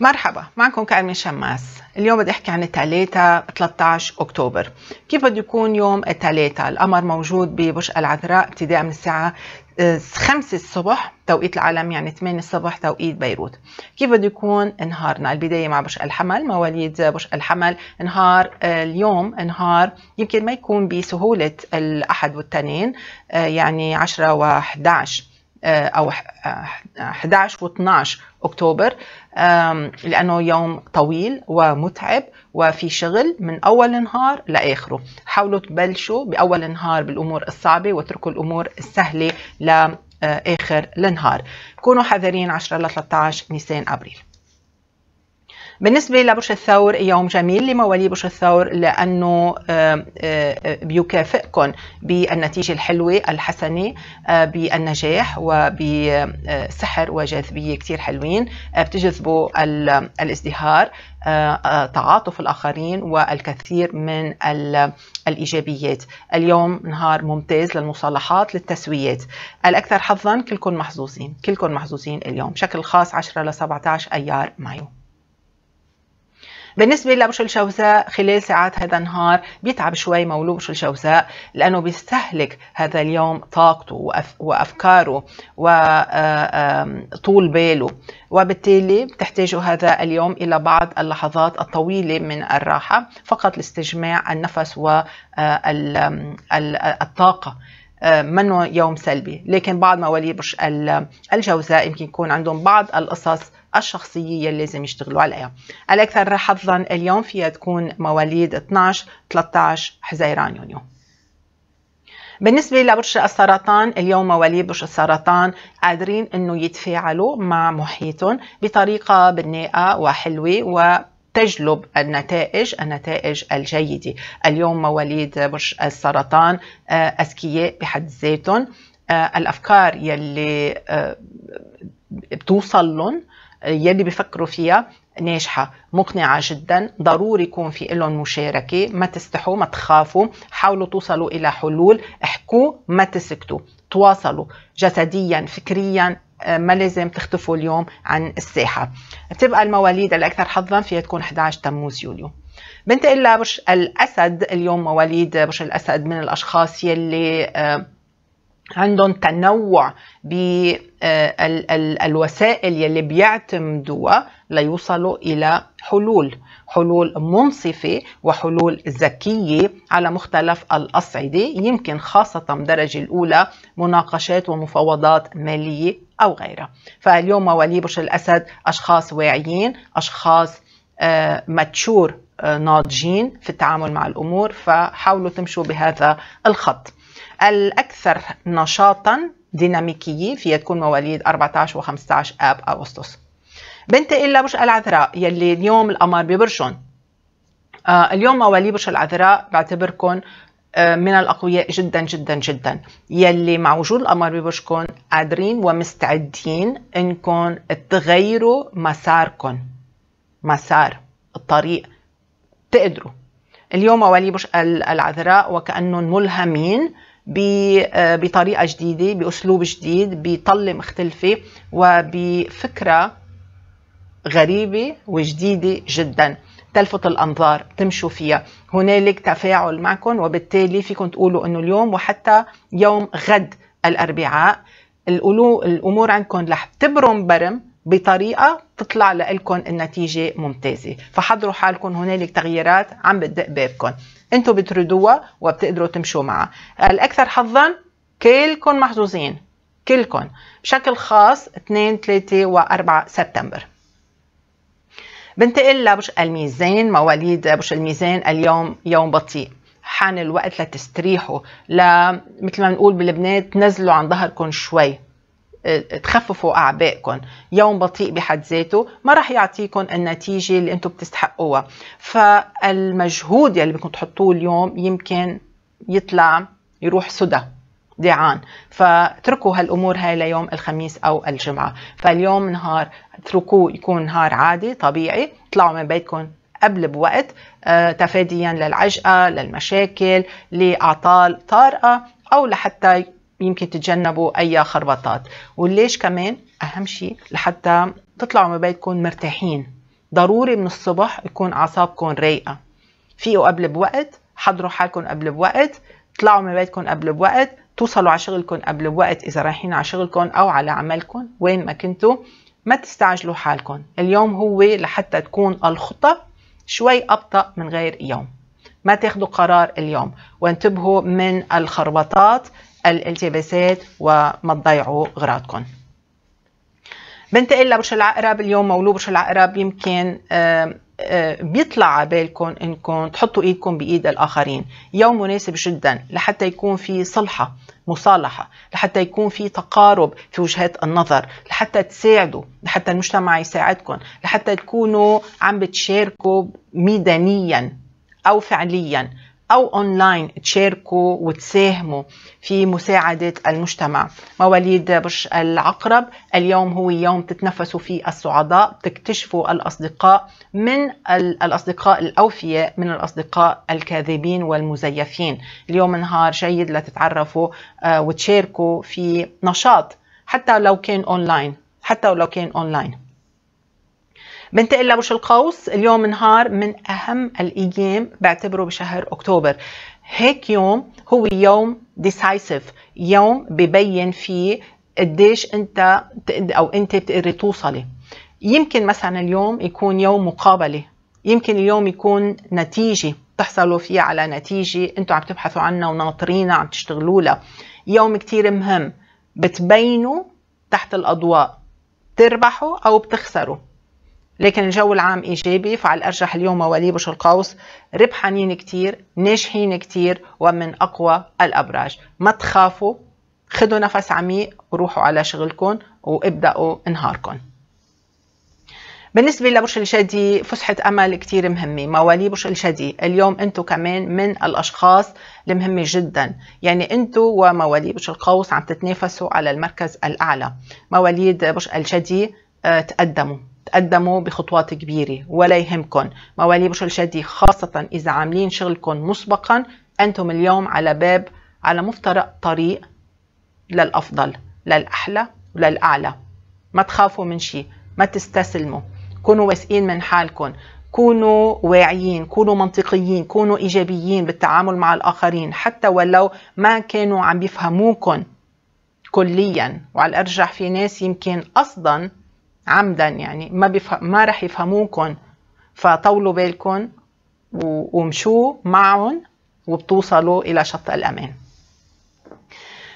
مرحبا معكم كارمن شماس اليوم بدي احكي عن الثلاثاء 13 اكتوبر كيف بده يكون يوم الثلاثاء القمر موجود ببرج العذراء ابتداء من الساعة 5 آه، الصبح توقيت العالم يعني 8 الصبح توقيت بيروت كيف بده يكون نهارنا البداية مع برج الحمل مواليد برج الحمل نهار آه، اليوم نهار يمكن ما يكون بسهولة الأحد والتنين آه، يعني 10 و11 آه، او 11 آه، و12 اكتوبر لانه يوم طويل ومتعب وفي شغل من اول النهار لاخره حاولوا تبلشوا باول النهار بالامور الصعبه واتركوا الامور السهله لاخر النهار كونوا حذرين 10 ل 13 نيسان ابريل بالنسبة لبرج الثور يوم جميل لموالي برج الثور لأنه بيكافئكم بالنتيجة الحلوة الحسنة بالنجاح وبسحر وجاذبية كتير حلوين بتجذبوا الازدهار تعاطف الآخرين والكثير من الإيجابيات اليوم نهار ممتاز للمصالحات للتسويات الأكثر حظا كلكم محظوظين كلكم محظوظين اليوم بشكل خاص 10 ل 17 أيار مايو بالنسبه لبرج الجوزاء خلال ساعات هذا النهار بيتعب شوي مولود برج الجوزاء لانه بيستهلك هذا اليوم طاقته وافكاره وطول باله وبالتالي بتحتاج هذا اليوم الى بعض اللحظات الطويله من الراحه فقط لاستجماع النفس والطاقه آه، منه يوم سلبي لكن بعض مواليد برج الجوزاء يمكن يكون عندهم بعض القصص الشخصية اللي لازم يشتغلوا عليها الأكثر حظا اليوم فيها تكون مواليد 12 13 حزيران يونيو بالنسبة لبرج السرطان اليوم مواليد برج السرطان قادرين انه يتفاعلوا مع محيطهم بطريقة بناءة وحلوة و تجلب النتائج النتائج الجيدة اليوم مواليد برج السرطان آه، أذكياء بحد ذاتهم آه، الأفكار يلي آه، بتوصل لهم يلي بفكروا فيها ناجحة مقنعة جدا ضروري يكون في لهم مشاركة ما تستحوا ما تخافوا حاولوا توصلوا إلى حلول احكوا ما تسكتوا تواصلوا جسديا فكريا آه، ما لازم تختفوا اليوم عن الساحة بتبقى المواليد الأكثر حظا فيها تكون 11 تموز يوليو بنتقل لبرج الأسد اليوم مواليد برج الأسد من الأشخاص يلي آه، عندهم تنوع بالوسائل آه، يلي بيعتمدوها ليوصلوا إلى حلول حلول منصفة وحلول ذكية على مختلف الأصعدة يمكن خاصة بالدرجة الأولى مناقشات ومفاوضات مالية أو غيرها فاليوم مواليد برج الأسد أشخاص واعيين أشخاص آه، ماتشور آه، ناضجين في التعامل مع الأمور فحاولوا تمشوا بهذا الخط الأكثر نشاطا ديناميكية فيها تكون مواليد 14 و 15 آب أغسطس بنتقل لبرج العذراء يلي اليوم القمر ببرجهم آه، اليوم مواليد برج العذراء بعتبركم آه، من الأقوياء جدا جدا جدا يلي مع وجود القمر ببرجكم قادرين ومستعدين انكم تغيروا مساركم مسار الطريق تقدروا اليوم مواليد برج العذراء وكأنهم ملهمين آه، بطريقة جديدة بأسلوب جديد بطلة مختلفة وبفكرة غريبة وجديدة جدا تلفت الأنظار تمشوا فيها هنالك تفاعل معكم وبالتالي فيكم تقولوا أنه اليوم وحتى يوم غد الأربعاء الأمور عندكم رح تبرم برم بطريقة تطلع لكم النتيجة ممتازة فحضروا حالكم هنالك تغييرات عم بتدق بابكم انتم بتردوها وبتقدروا تمشوا معها الأكثر حظا كلكم محظوظين كلكم بشكل خاص 2 3 و 4 سبتمبر بنتقل لبرج الميزان مواليد برج الميزان اليوم يوم بطيء حان الوقت لتستريحوا ل مثل ما بنقول بلبنان تنزلوا عن ظهركم شوي آه، تخففوا اعبائكم يوم بطيء بحد ذاته ما راح يعطيكم النتيجه اللي انتم بتستحقوها فالمجهود يلي بدكم تحطوه اليوم يمكن يطلع يروح سدى دعان فاتركوا هالامور هاي ليوم الخميس او الجمعه فاليوم نهار اتركوه يكون نهار عادي طبيعي اطلعوا من بيتكم قبل بوقت آه، تفاديا للعجقه للمشاكل لاعطال طارئه او لحتى يمكن تتجنبوا اي خربطات وليش كمان اهم شيء لحتى تطلعوا من بيتكم مرتاحين ضروري من الصبح يكون اعصابكم رايقه فيقوا قبل بوقت حضروا حالكم قبل بوقت طلعوا من بيتكم قبل بوقت توصلوا على شغلكم قبل بوقت اذا رايحين على شغلكم او على عملكم وين ما كنتوا ما تستعجلوا حالكم اليوم هو لحتى تكون الخطة شوي أبطأ من غير يوم ما تاخذوا قرار اليوم وانتبهوا من الخربطات الالتباسات وما تضيعوا غراضكم بنتقل لبرج العقرب اليوم مولود برج العقرب يمكن آه، آه، بيطلع على بالكم انكم تحطوا ايدكم بايد الاخرين يوم مناسب جدا لحتى يكون في صلحه مصالحة لحتى يكون في تقارب في وجهات النظر لحتى تساعدوا لحتى المجتمع يساعدكم لحتى تكونوا عم بتشاركوا ميدانيا أو فعليا أو أونلاين تشاركوا وتساهموا في مساعدة المجتمع مواليد برج العقرب اليوم هو يوم تتنفسوا فيه الصعداء تكتشفوا الأصدقاء من الأصدقاء الأوفياء من الأصدقاء الكاذبين والمزيفين اليوم نهار جيد لتتعرفوا آه، وتشاركوا في نشاط حتى لو كان أونلاين حتى لو كان أونلاين بنتقل لبرج القوس اليوم نهار من أهم الأيام بعتبره بشهر أكتوبر هيك يوم هو يوم ديسايسيف يوم ببين فيه قديش انت او انت بتقدري توصلي يمكن مثلا اليوم يكون يوم مقابله يمكن اليوم يكون نتيجه تحصلوا فيه على نتيجه انتم عم تبحثوا عنها وناطرينها عم تشتغلوا لها يوم كتير مهم بتبينوا تحت الاضواء تربحوا او بتخسروا لكن الجو العام ايجابي فعلى الارجح اليوم مواليد بشر القوس ربحانين كثير ناجحين كثير ومن اقوى الابراج ما تخافوا خذوا نفس عميق وروحوا على شغلكم وابداوا نهاركم بالنسبة لبرج الجدي فسحة أمل كتير مهمة مواليد برج الجدي اليوم أنتم كمان من الأشخاص المهمة جدا يعني أنتم ومواليد برج القوس عم تتنافسوا على المركز الأعلى مواليد برج الجدي آه، تقدموا تقدموا بخطوات كبيرة ولا يهمكم موالي بشر الشدي خاصة إذا عاملين شغلكم مسبقا أنتم اليوم على باب على مفترق طريق للأفضل للأحلى وللأعلى ما تخافوا من شيء ما تستسلموا كونوا واثقين من حالكم كونوا واعيين كونوا منطقيين كونوا إيجابيين بالتعامل مع الآخرين حتى ولو ما كانوا عم بيفهموكم كليا وعلى الأرجح في ناس يمكن أصلا عمدا يعني ما بيفهم ما رح يفهموكم فطولوا بالكم ومشوا معهم وبتوصلوا إلى شط الأمان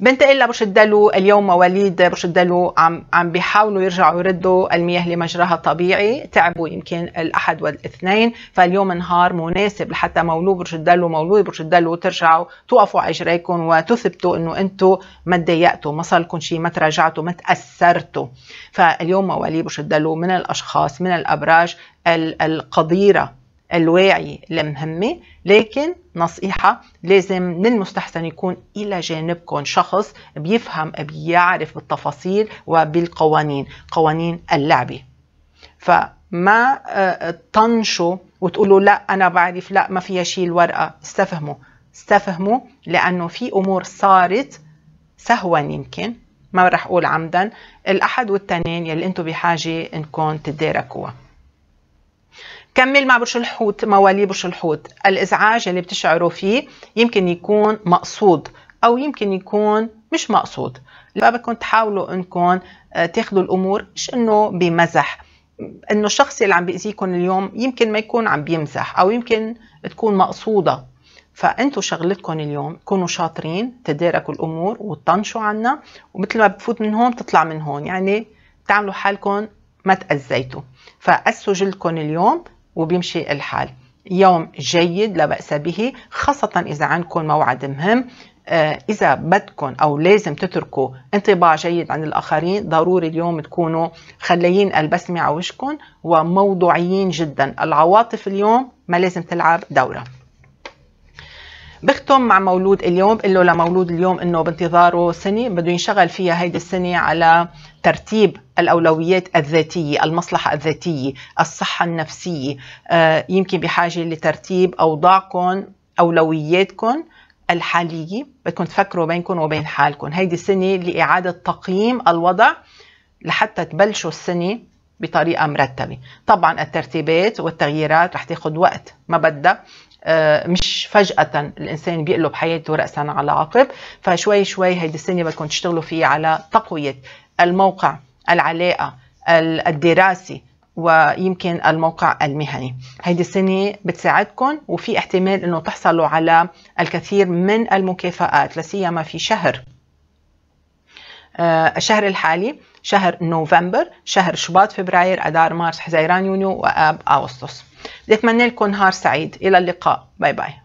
بنتقل لبرج الدلو اليوم مواليد برج الدلو عم عم بيحاولوا يرجعوا يردوا المياه لمجراها الطبيعي تعبوا يمكن الاحد والاثنين فاليوم نهار مناسب لحتى مولود برج الدلو مولود برج الدلو ترجعوا توقفوا على اجريكم وتثبتوا انه انتم ما تضايقتوا ما صار لكم شيء ما تراجعتوا ما تاثرتوا فاليوم مواليد برج الدلو من الاشخاص من الابراج القديره الواعي المهمة لكن نصيحة لازم من المستحسن يكون إلى جانبكم شخص بيفهم بيعرف بالتفاصيل وبالقوانين قوانين اللعبة فما آه، آه، تنشوا وتقولوا لا أنا بعرف لا ما فيها شيء الورقة استفهموا استفهموا لأنه في أمور صارت سهوا يمكن ما رح أقول عمدا الأحد والتنين يلي أنتم بحاجة إنكم تداركوها كمل مع برج الحوت مواليد برج الحوت الازعاج اللي بتشعروا فيه يمكن يكون مقصود او يمكن يكون مش مقصود بدكم تحاولوا انكم آه، تاخذوا الامور مش انه بمزح انه الشخص اللي عم بيأذيكم اليوم يمكن ما يكون عم بيمزح او يمكن تكون مقصوده فانتوا شغلتكم اليوم كونوا شاطرين تداركوا الامور وتطنشوا عنا ومثل ما بتفوت من هون بتطلع من هون يعني تعملوا حالكم ما تأذيتوا فقسوا جلدكم اليوم وبيمشي الحال يوم جيد لا بأس به خاصة إذا عندكم موعد مهم آه، إذا بدكم أو لازم تتركوا انطباع جيد عن الآخرين ضروري اليوم تكونوا خليين البسمة على وشكم وموضوعيين جدا العواطف اليوم ما لازم تلعب دورة بختم مع مولود اليوم بقول له لمولود اليوم انه بانتظاره سنه بده ينشغل فيها هيدي السنه على ترتيب الأولويات الذاتية المصلحة الذاتية الصحة النفسية آه، يمكن بحاجة لترتيب أوضاعكم أولوياتكم الحالية بدكم تفكروا بينكم وبين حالكم هيدي السنة لإعادة تقييم الوضع لحتى تبلشوا السنة بطريقة مرتبة طبعا الترتيبات والتغييرات رح تاخد وقت ما بدها آه، مش فجأة الإنسان بيقلب حياته رأسا على عقب فشوي شوي هيدي السنة بدكم تشتغلوا فيه على تقوية الموقع العلاقة الدراسي ويمكن الموقع المهني هيدي السنة بتساعدكم وفي احتمال أنه تحصلوا على الكثير من المكافآت لسيما في شهر آه، الشهر الحالي شهر نوفمبر شهر شباط فبراير أدار مارس حزيران يونيو وآب أغسطس بتمنى لكم نهار سعيد الى اللقاء باي باي